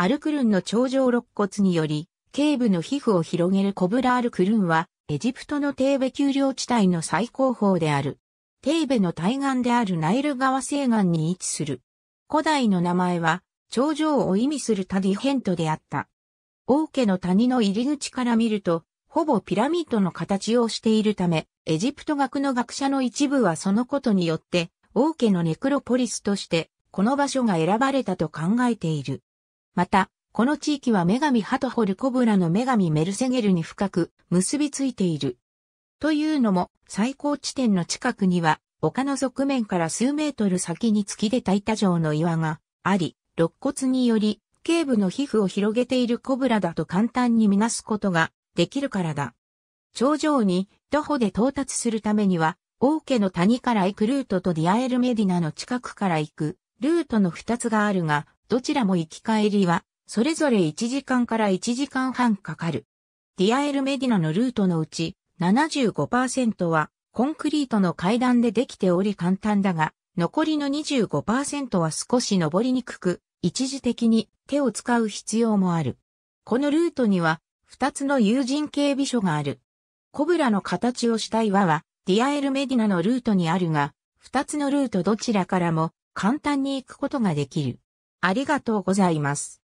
アルクルンの頂上肋骨により、頸部の皮膚を広げるコブラアルクルンは、エジプトのテーベ丘陵地帯の最高峰である。テーベの対岸であるナイル川西岸に位置する。古代の名前は、頂上を意味するタディヘントであった。王家の谷の入り口から見ると、ほぼピラミッドの形をしているため、エジプト学の学者の一部はそのことによって、王家のネクロポリスとして、この場所が選ばれたと考えている。また、この地域は女神ハトホルコブラの女神メルセゲルに深く結びついている。というのも、最高地点の近くには、丘の側面から数メートル先に突き出た板状の岩があり、肋骨により、頸部の皮膚を広げているコブラだと簡単に見なすことができるからだ。頂上に徒歩で到達するためには、王家の谷から行くルートとディアエルメディナの近くから行くルートの二つがあるが、どちらも行き帰りは、それぞれ1時間から1時間半かかる。ディアエルメディナのルートのうち75%はコンクリートの階段でできており簡単だが、残りの25%は少し登りにくく、一時的に手を使う必要もある。このルートには2つの友人警備所がある。コブラの形をした岩はディアエルメディナのルートにあるが、2つのルートどちらからも簡単に行くことができる。ありがとうございます。